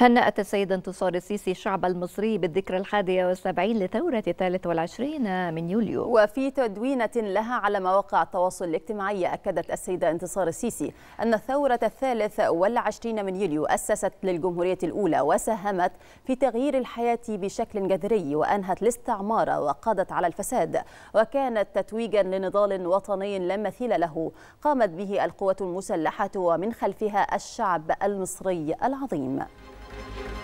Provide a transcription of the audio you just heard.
هنأت السيدة انتصار السيسي الشعب المصري بالذكرى الحادية والسبعين لثورة الثالث والعشرين من يوليو وفي تدوينة لها على مواقع التواصل الاجتماعي أكدت السيدة انتصار السيسي أن الثورة الثالث والعشرين من يوليو أسست للجمهورية الأولى وساهمت في تغيير الحياة بشكل جذري وأنهت الاستعمار وقادت على الفساد وكانت تتويجا لنضال وطني لا مثيل له قامت به القوة المسلحة ومن خلفها الشعب المصري العظيم